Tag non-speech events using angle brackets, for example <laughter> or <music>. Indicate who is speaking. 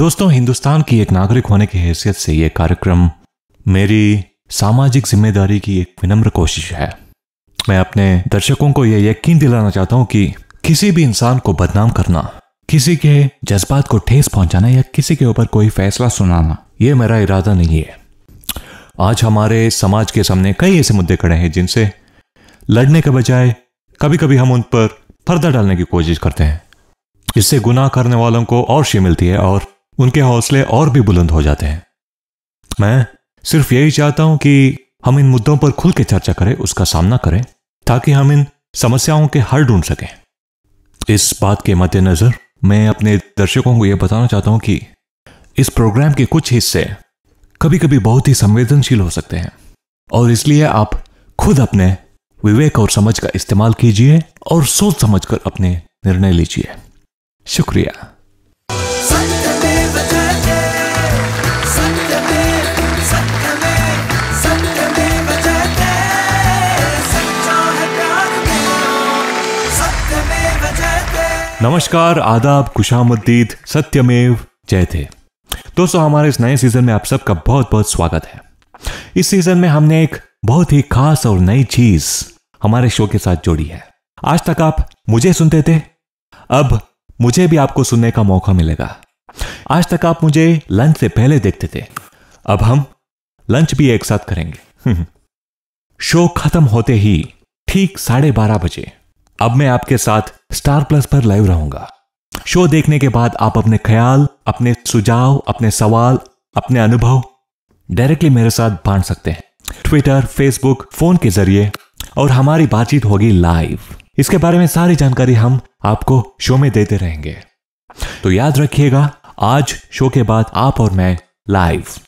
Speaker 1: दोस्तों हिंदुस्तान की एक नागरिक होने की हैसियत से यह कार्यक्रम मेरी सामाजिक जिम्मेदारी की एक विनम्र कोशिश है मैं अपने दर्शकों को यह यकीन दिलाना चाहता हूं कि किसी भी इंसान को बदनाम करना किसी के जज्बात को ठेस पहुंचाना या किसी के ऊपर कोई फैसला सुनाना यह मेरा इरादा नहीं है आज हमारे समाज के सामने कई ऐसे मुद्दे खड़े हैं जिनसे लड़ने के बजाय कभी कभी हम उन पर पर्दा डालने की कोशिश करते हैं इससे गुनाह करने वालों को और शी मिलती है और उनके हौसले और भी बुलंद हो जाते हैं मैं सिर्फ यही चाहता हूं कि हम इन मुद्दों पर खुल के चर्चा करें उसका सामना करें ताकि हम इन समस्याओं के हल ढूंढ सकें इस बात के मद्देनजर मैं अपने दर्शकों को यह बताना चाहता हूं कि इस प्रोग्राम के कुछ हिस्से कभी कभी बहुत ही संवेदनशील हो सकते हैं और इसलिए आप खुद अपने विवेक और समझ का इस्तेमाल कीजिए और सोच समझकर अपने निर्णय लीजिए शुक्रिया नमस्कार आदाब खुशामुद्दीद सत्यमेव जयते दोस्तों हमारे इस नए सीजन में आप सबका बहुत बहुत स्वागत है इस सीजन में हमने एक बहुत ही खास और नई चीज हमारे शो के साथ जोड़ी है आज तक आप मुझे सुनते थे अब मुझे भी आपको सुनने का मौका मिलेगा आज तक आप मुझे लंच से पहले देखते थे अब हम लंच भी एक साथ करेंगे शो <laughs> खत्म होते ही ठीक साढ़े बारह बजे अब मैं आपके साथ स्टार प्लस पर लाइव रहूंगा शो देखने के बाद आप अपने ख्याल अपने सुझाव अपने सवाल अपने अनुभव डायरेक्टली मेरे साथ बांट सकते हैं ट्विटर फेसबुक फोन के जरिए और हमारी बातचीत होगी लाइव इसके बारे में सारी जानकारी हम आपको शो में देते रहेंगे तो याद रखिएगा आज शो के बाद आप और मैं लाइव